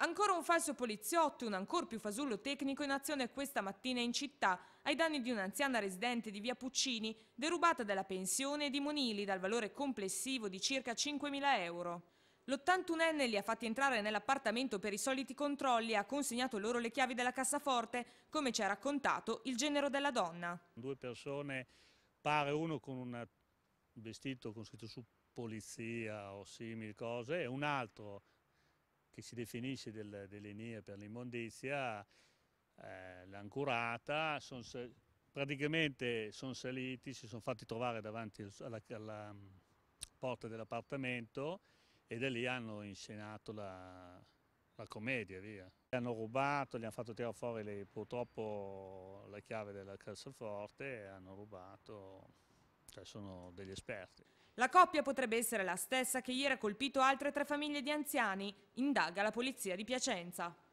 Ancora un falso poliziotto, un ancor più fasullo tecnico in azione questa mattina in città, ai danni di un'anziana residente di via Puccini, derubata dalla pensione e di Monili dal valore complessivo di circa 5.000 euro. L'81enne li ha fatti entrare nell'appartamento per i soliti controlli e ha consegnato loro le chiavi della cassaforte, come ci ha raccontato il genero della donna. Due persone, pare uno con un vestito con scritto su polizia o simili cose e un altro che si definisce del, dell'Enea per l'immondizia, eh, l'hanno curata, son, praticamente sono saliti, si sono fatti trovare davanti alla, alla mm, porta dell'appartamento e da lì hanno inscenato la, la commedia, via. Li hanno rubato, gli hanno fatto tirare fuori le, purtroppo la chiave della cassaforte e hanno rubato risposta, cioè, sono degli esperti. La coppia potrebbe essere la stessa che ieri ha colpito altre tre famiglie di anziani, indaga la polizia di Piacenza.